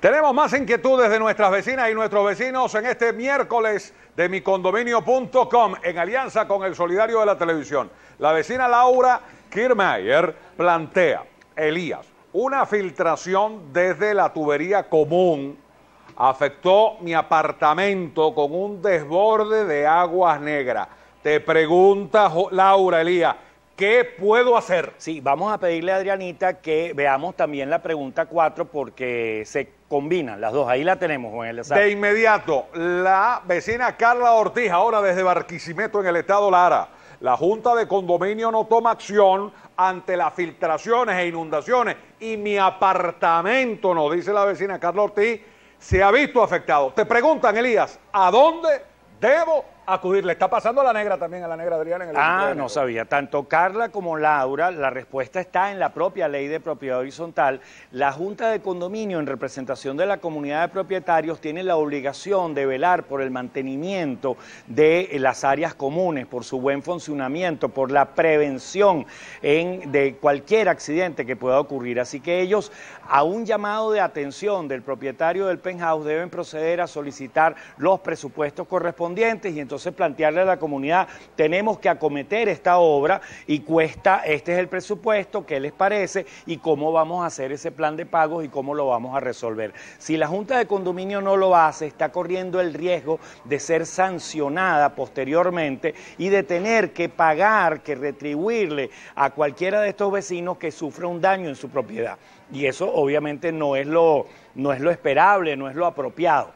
Tenemos más inquietudes de nuestras vecinas y nuestros vecinos en este miércoles de micondominio.com en alianza con el Solidario de la Televisión. La vecina Laura Kirmayer plantea, Elías, una filtración desde la tubería común afectó mi apartamento con un desborde de aguas negras. Te pregunta Laura Elías, ¿Qué puedo hacer? Sí, vamos a pedirle a Adrianita que veamos también la pregunta 4 porque se combinan las dos. Ahí la tenemos, Juan De inmediato, la vecina Carla Ortiz, ahora desde Barquisimeto en el estado Lara. La Junta de Condominio no toma acción ante las filtraciones e inundaciones y mi apartamento, nos dice la vecina Carla Ortiz, se ha visto afectado. Te preguntan, Elías, ¿a dónde debo acudir. Le está pasando a la negra también, a la negra Adriana. En el ah, no sabía. Tanto Carla como Laura, la respuesta está en la propia ley de propiedad horizontal. La Junta de Condominio, en representación de la comunidad de propietarios, tiene la obligación de velar por el mantenimiento de las áreas comunes, por su buen funcionamiento, por la prevención de cualquier accidente que pueda ocurrir. Así que ellos, a un llamado de atención del propietario del penthouse, deben proceder a solicitar los presupuestos correspondientes y entonces entonces plantearle a la comunidad, tenemos que acometer esta obra y cuesta, este es el presupuesto, ¿qué les parece? Y cómo vamos a hacer ese plan de pagos y cómo lo vamos a resolver. Si la Junta de Condominio no lo hace, está corriendo el riesgo de ser sancionada posteriormente y de tener que pagar, que retribuirle a cualquiera de estos vecinos que sufra un daño en su propiedad. Y eso obviamente no es lo, no es lo esperable, no es lo apropiado.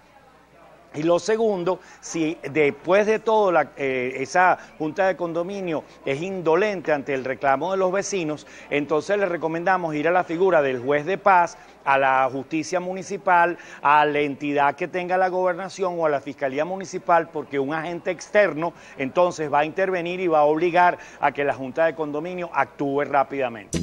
Y lo segundo, si después de todo eh, esa junta de condominio es indolente ante el reclamo de los vecinos, entonces le recomendamos ir a la figura del juez de paz, a la justicia municipal, a la entidad que tenga la gobernación o a la fiscalía municipal, porque un agente externo entonces va a intervenir y va a obligar a que la junta de condominio actúe rápidamente.